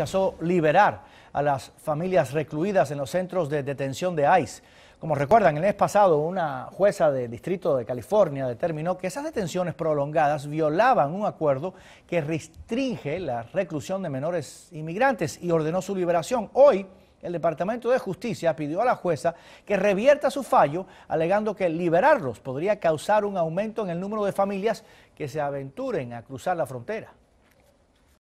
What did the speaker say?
rechazó liberar a las familias recluidas en los centros de detención de ICE. Como recuerdan, el mes pasado una jueza del Distrito de California determinó que esas detenciones prolongadas violaban un acuerdo que restringe la reclusión de menores inmigrantes y ordenó su liberación. Hoy, el Departamento de Justicia pidió a la jueza que revierta su fallo, alegando que liberarlos podría causar un aumento en el número de familias que se aventuren a cruzar la frontera.